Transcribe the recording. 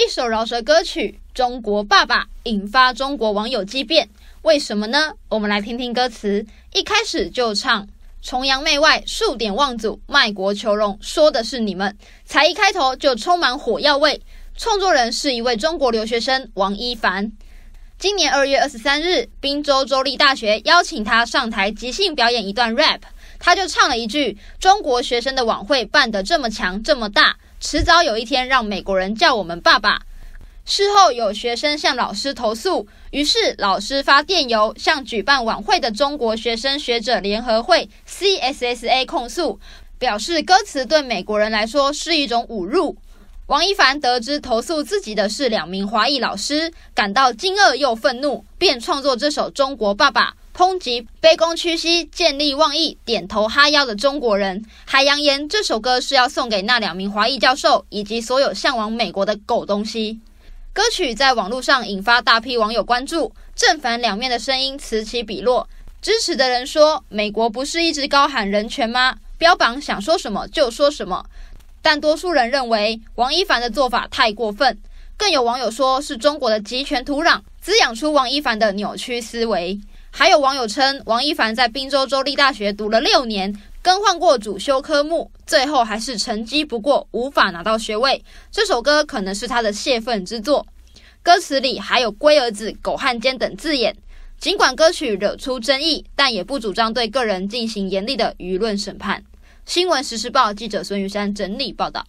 一首饶舌歌曲《中国爸爸》引发中国网友激辩，为什么呢？我们来听听歌词，一开始就唱崇洋媚外、数典忘祖、卖国求荣，说的是你们，才一开头就充满火药味。创作人是一位中国留学生王一凡，今年二月二十三日，滨州州立大学邀请他上台即兴表演一段 rap，他就唱了一句：“中国学生的晚会办得这么强，这么大。”迟早有一天让美国人叫我们爸爸。事后有学生向老师投诉，于是老师发电邮向举办晚会的中国学生学者联合会 （CSSA） 控诉，表示歌词对美国人来说是一种侮辱。王一凡得知投诉自己的是两名华裔老师，感到惊愕又愤怒，便创作这首《中国爸爸》。抨击卑躬屈膝、见利忘义、点头哈腰的中国人，还扬言这首歌是要送给那两名华裔教授以及所有向往美国的狗东西。歌曲在网络上引发大批网友关注，正反两面的声音此起彼落。支持的人说：“美国不是一直高喊人权吗？标榜想说什么就说什么。”但多数人认为王一凡的做法太过分，更有网友说：“是中国的集权土壤滋养出王一凡的扭曲思维。”还有网友称，王一凡在宾州州立大学读了六年，更换过主修科目，最后还是成绩不过，无法拿到学位。这首歌可能是他的泄愤之作，歌词里还有“龟儿子”“狗汉奸”等字眼。尽管歌曲惹出争议，但也不主张对个人进行严厉的舆论审判。新闻实时报记者孙玉山整理报道。